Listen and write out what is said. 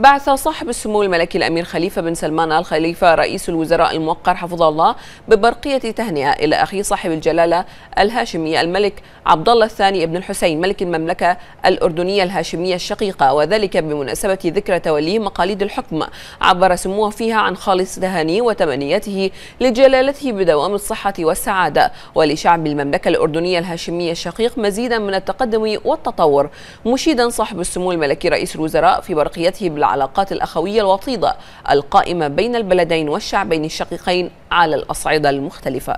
بعث صاحب السمو الملكي الأمير خليفة بن سلمان آل خليفة رئيس الوزراء الموقر حفظه الله ببرقية تهنئة إلى اخي صاحب الجلالة الهاشمية الملك عبد الله الثاني بن الحسين ملك المملكة الأردنية الهاشمية الشقيقة وذلك بمناسبة ذكرى توليه مقاليد الحكم عبر سموه فيها عن خالص تهاني وتمنياته لجلالته بدوام الصحة والسعادة ولشعب المملكة الأردنية الهاشمية الشقيق مزيدا من التقدم والتطور مشيدا صاحب السمو الملكي رئيس الوزراء في برقيته بالعالم العلاقات الأخوية الوطيدة القائمة بين البلدين والشعبين الشقيقين على الأصعدة المختلفة